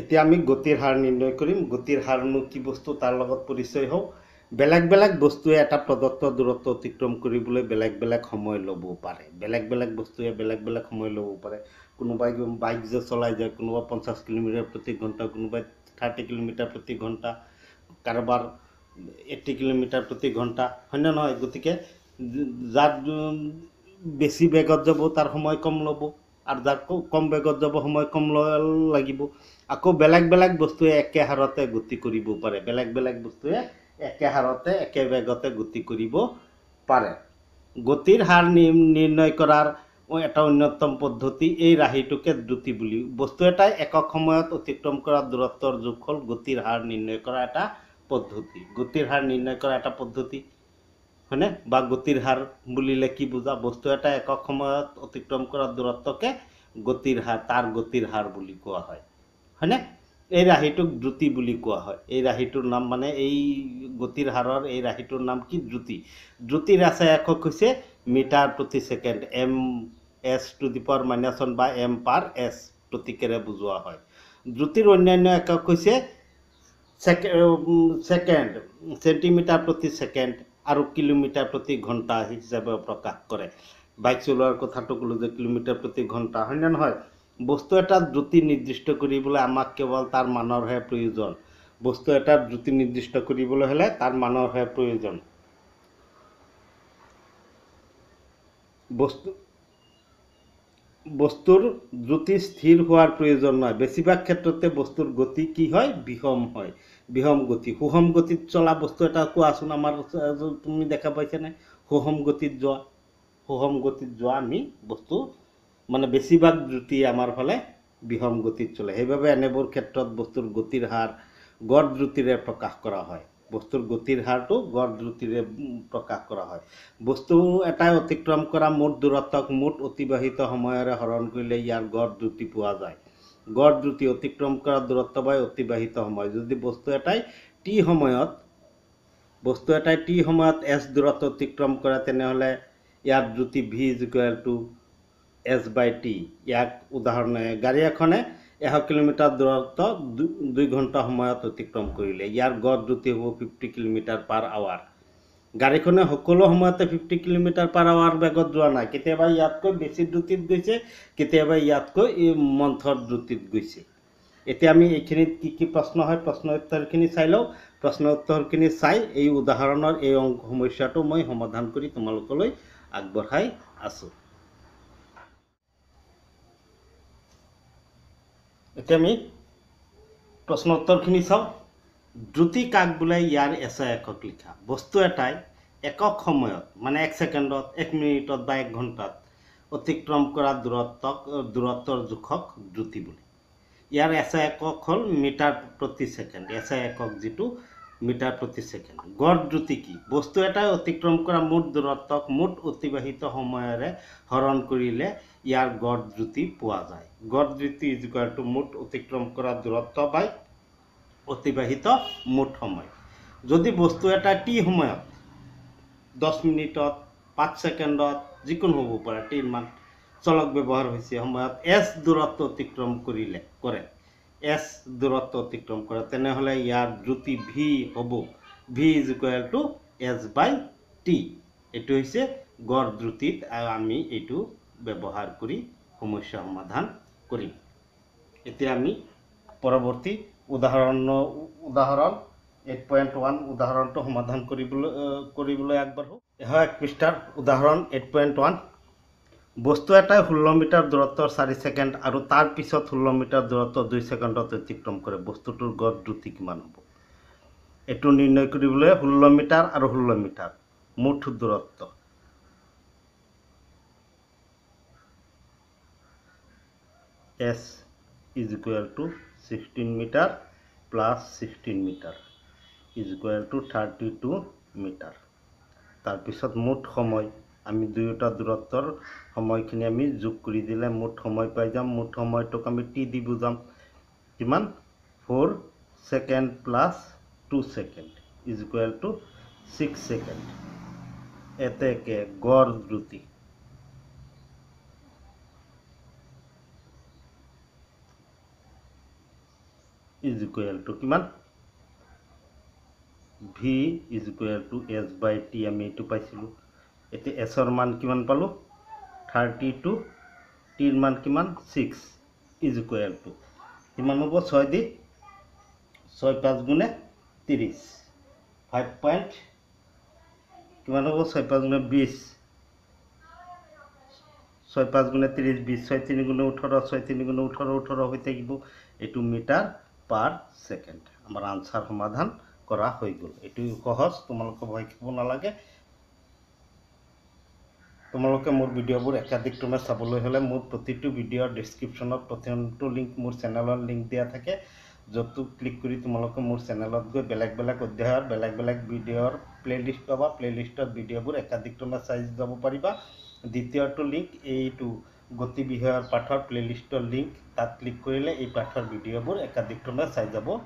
এতিয়া আমি গতিৰ হাৰ নিৰ্ণয় কৰিম গতিৰ হাৰনো কি বস্তু তাৰ লগত পৰিচয় হওক বেলেগ বেলেগ বস্তুৱে এটা প্ৰদত্ত দূৰত্ব অতিক্ৰম কৰিবলৈ বেলেগ বেলেগ সময় ল'বও পাৰে বেলেগ বেলেগ বস্তুৱে বেলেগ বেলেগ সময় ল'ব পাৰে কোনোবাই বাইক যে চলাই যায় কোনোবা পঞ্চাছ কিলোমিটাৰ প্ৰতি ঘণ্টা কোনোবাই থাৰ্টি কিলোমিটাৰ প্ৰতি ঘণ্টা কাৰোবাৰ এইটি কিলোমিটাৰ প্ৰতি ঘণ্টা হয়নে নহয় গতিকে যাৰ বেছি বেগত যাব তাৰ সময় কম ল'ব আৰু যাক কম বেগত যাব সময় কম ল লাগিব আকৌ বেলেগ বেলেগ বস্তুৱে একে হাৰতে গতি কৰিব পাৰে বেলেগ বেলেগ বস্তুৱে একেহাৰতে বেগতে গতি কৰিব পাৰে গতিৰ হাৰ নি নিৰ্ণয় কৰাৰ এটা অন্যতম পদ্ধতি এই ৰাহিটোকে দ্ৰুতি বুলি বস্তু এটাই একক সময়ত অতিক্ৰম কৰা দূৰত্বৰ যোগ হ'ল গতিৰ হাৰ নিৰ্ণয় কৰা এটা পদ্ধতি গতিৰ হাৰ নিৰ্ণয় কৰা এটা পদ্ধতি হয়নে বা গতিৰ হাৰ বুলিলে কি বুজা বস্তু এটাই একক সময়ত অতিক্ৰম কৰা দূৰত্বকে গতিৰ হাৰ তাৰ গতিৰ হাৰ বুলি কোৱা হয় হয়নে এই ৰাশিটোক দ্ৰুতি বুলি কোৱা হয় এই ৰাশিটোৰ নাম মানে এই গতিৰ হাৰৰ এই ৰাশিটোৰ নাম কি দ্ৰুতি দ্ৰুতি আছে একক হৈছে মিটাৰ প্ৰতি second M S to the power minus one বা এম পাৰ এছ প্ৰতীকেৰে বুজোৱা হয় দ্ৰুতিৰ অন্যান্য একক হৈছে ছেকেণ্ড চেণ্টিমিটাৰ প্ৰতি ছেকেণ্ড আৰু কিলোমিটাৰ প্ৰতি ঘণ্টা হিচাপে প্ৰকাশ কৰে বাইক চলোৱাৰ কথাটো ক'লোঁ যে কিলোমিটাৰ প্ৰতি ঘণ্টা হয়নে নহয় বস্তু এটাৰ জ্যোতি নিৰ্দিষ্ট কৰিবলৈ আমাক কেৱল তাৰ মানৰহে প্ৰয়োজন বস্তু এটাৰ জ্যোতি নিৰ্দিষ্ট কৰিবলৈ হ'লে তাৰ মানৰহে প্ৰয়োজন বস্তু বস্তুৰ জ্যোতি স্থিৰ হোৱাৰ প্ৰয়োজন নহয় বেছিভাগ ক্ষেত্ৰতে বস্তুৰ গতি কি হয় বিষম হয় বিষম গতি সুষম গতিত চলা বস্তু এটা কোৱাচোন আমাৰ তুমি দেখা পাইছানে সুষম গতিত যোৱা সুষম গতিত যোৱা আমি বস্তু মানে বেছিভাগ দ্ৰুতি আমাৰ ফালে বিষম গতিত চলে সেইবাবে এনেবোৰ ক্ষেত্ৰত বস্তুৰ গতিৰ হাৰ গড় দ্ৰুতিৰে প্ৰকাশ কৰা হয় বস্তুৰ গতিৰ হাৰটো গড় দ্ৰুতিৰে প্ৰকাশ কৰা হয় বস্তু এটাই অতিক্ৰম কৰা মুঠ দূৰত্বক মুঠ অতিবাহিত সময়ৰে হৰণ কৰিলে ইয়াৰ গড় দ্ৰুতি পোৱা যায় গড় দ্ৰুতি অতিক্ৰম কৰা দূৰত্ব বা অতিবাহিত সময় যদি বস্তু এটাই টি সময়ত বস্তু এটাই টি সময়ত এছ দূৰত্ব অতিক্ৰম কৰে তেনেহ'লে ইয়াৰ দ্ৰুতি V is equal to S by T ইয়াক উদাহৰণে গাড়ী এখনে এশ কিলোমিটাৰ দূৰত্ব দুই ঘণ্টা সময়ত অতিক্ৰম কৰিলে ইয়াৰ গড় দ্ৰুতি হ'ব ফিফটি কিলোমিটাৰ পাৰ আৱাৰ গাড়ীখনে সকলো সময়তে ফিফটি কিলোমিটাৰ পাৰ আৱাৰ বেগত যোৱা নাই কেতিয়াবা ইয়াতকৈ বেছি দ্ৰুতিত গৈছে কেতিয়াবা ইয়াতকৈ এই মন্থৰ দ্ৰুতিত গৈছে এতিয়া আমি এইখিনিত কি কি প্ৰশ্ন হয় প্ৰশ্ন উত্তৰখিনি চাই লওঁ প্ৰশ্ন উত্তৰখিনি চাই এই উদাহৰণৰ এই অংক সমস্যাটো মই সমাধান কৰি তোমালোকলৈ আগবঢ়াই আছোঁ এতিয়া আমি প্ৰশ্ন উত্তৰখিনি চাওঁ দ্ৰুতি কাক বোলে ইয়াৰ এশ একক লিখা বস্তু এটাই একক সময়ত মানে এক ছেকেণ্ডত এক মিনিটত বা এক ঘণ্টাত অতিক্ৰম কৰা দূৰত্বক দূৰত্বৰ জোখক দ্ৰুতি বোলে ইয়াৰ এশ একক হ'ল মিটাৰ প্ৰতি ছেকেণ্ড এশ একক যিটো মিটাৰ প্ৰতি ছেকেণ্ড গড় দ্ৰুতি কি বস্তু এটাই অতিক্ৰম কৰা মুঠ দূৰত্বক মুঠ অতিবাহিত সময়েৰে হৰণ কৰিলে ইয়াৰ গড় দ্ৰুতি পোৱা যায় গড় দ্ৰুতি যুগৰ টু মুঠ অতিক্ৰম কৰা দূৰত্ব বাই অতিবাহিত মুঠ সময় যদি বস্তু এটা টি সময়ত দহ মিনিটত পাঁচ ছেকেণ্ডত যিকোনো হ'ব পাৰে টি মান চলক ব্যৱহাৰ হৈছে সময়ত এছ দূৰত্ব অতিক্ৰম কৰিলে কৰে এছ দূৰত্ব অতিক্ৰম কৰে তেনেহ'লে ইয়াৰ দ্ৰুতি ভি হ'ব V is equal to S by T এইটো হৈছে গড় দ্ৰুতিত আমি এইটো ব্যৱহাৰ কৰি সমস্যা সমাধান কৰিম এতিয়া আমি পৰৱৰ্তী উদাহৰণ উদাহৰণ এইট পইণ্ট ওৱান উদাহৰণটো সমাধান কৰিবলৈ কৰিবলৈ আগবাঢ়োঁ এশ এক পৃষ্ঠাৰ উদাহৰণ এইট পইণ্ট ওৱান বস্তু এটাই ষোল্ল মিটাৰ দূৰত্বৰ চাৰি ছেকেণ্ড আৰু তাৰ ষোল্ল মিটাৰ দূৰত্ব দুই ছেকেণ্ডত অতিক্ৰম কৰে বস্তুটোৰ গড় দ্ৰুতি কিমান হ'ব এইটো নিৰ্ণয় কৰিবলৈ ষোল্ল মিটাৰ আৰু ষোল্ল মিটাৰ মুঠ দূৰত্ব S is equal to sixteen metre plus sixteen metre is equal to thirty two metre তাৰপিছত মুঠ সময় আমি দুয়োটা দূৰত্বৰ সময়খিনি আমি যোগ কৰি দিলে মুঠ সময় পাই যাম মুঠ সময়টোক আমি টি দি বুজাম কিমান four second plus two second is equal to six second এতেকে গড় দ্ৰুতি ইজ ইকুৱেল টু কিমান V is equal to S by T আমি এইটো পাইছিলোঁ এতিয়া এছৰ মান কিমান পালোঁ থাৰ্টি টু টিৰ মান কিমান ছিক্স ইজ ইকুৱেল টু কিমান হ'ব ছয় দি ছয় পাঁচ গুণে ত্ৰিছ ফাইভ পইণ্ট কিমান হ'ব ছয় পাঁচ গুণে বিছ ছয় পাঁচ গুণে ত্ৰিছ বিছ ছয় তিনি গুণে ওঠৰ ছয় তিনি গুণে ওঠৰ ওঠৰ হৈ থাকিব এইটো মিটাৰ পাৰ ছেকেণ্ড আমাৰ আনচাৰ সমাধান কৰা হৈ গ'ল এইটো সহজ তোমালোকে ভয় খাব নালাগে তোমালোকে মোৰ ভিডিঅ'বোৰ একাধিক্ৰমে চাবলৈ হ'লে মোৰ প্ৰতিটো ভিডিঅ'ৰ ডিছক্ৰিপশ্যনত প্ৰথমটো লিংক মোৰ চেনেলৰ লিংক দিয়া থাকে য'তটো ক্লিক কৰি তোমালোকে মোৰ চেনেলত গৈ বেলেগ বেলেগ অধ্যায়ৰ বেলেগ বেলেগ ভিডিঅ'ৰ প্লে'লিষ্ট পাবা প্লে'লিষ্টত ভিডিঅ'বোৰ একাধিক্ৰমে চাই যাব পাৰিবা দ্বিতীয়টো লিংক এইটো গতি বিষয়ৰ পাঠৰ প্লে'লিষ্টৰ লিংক তাত ক্লিক কৰিলে এই পাঠৰ ভিডিঅ'বোৰ একাধিক্ৰমে চাই যাব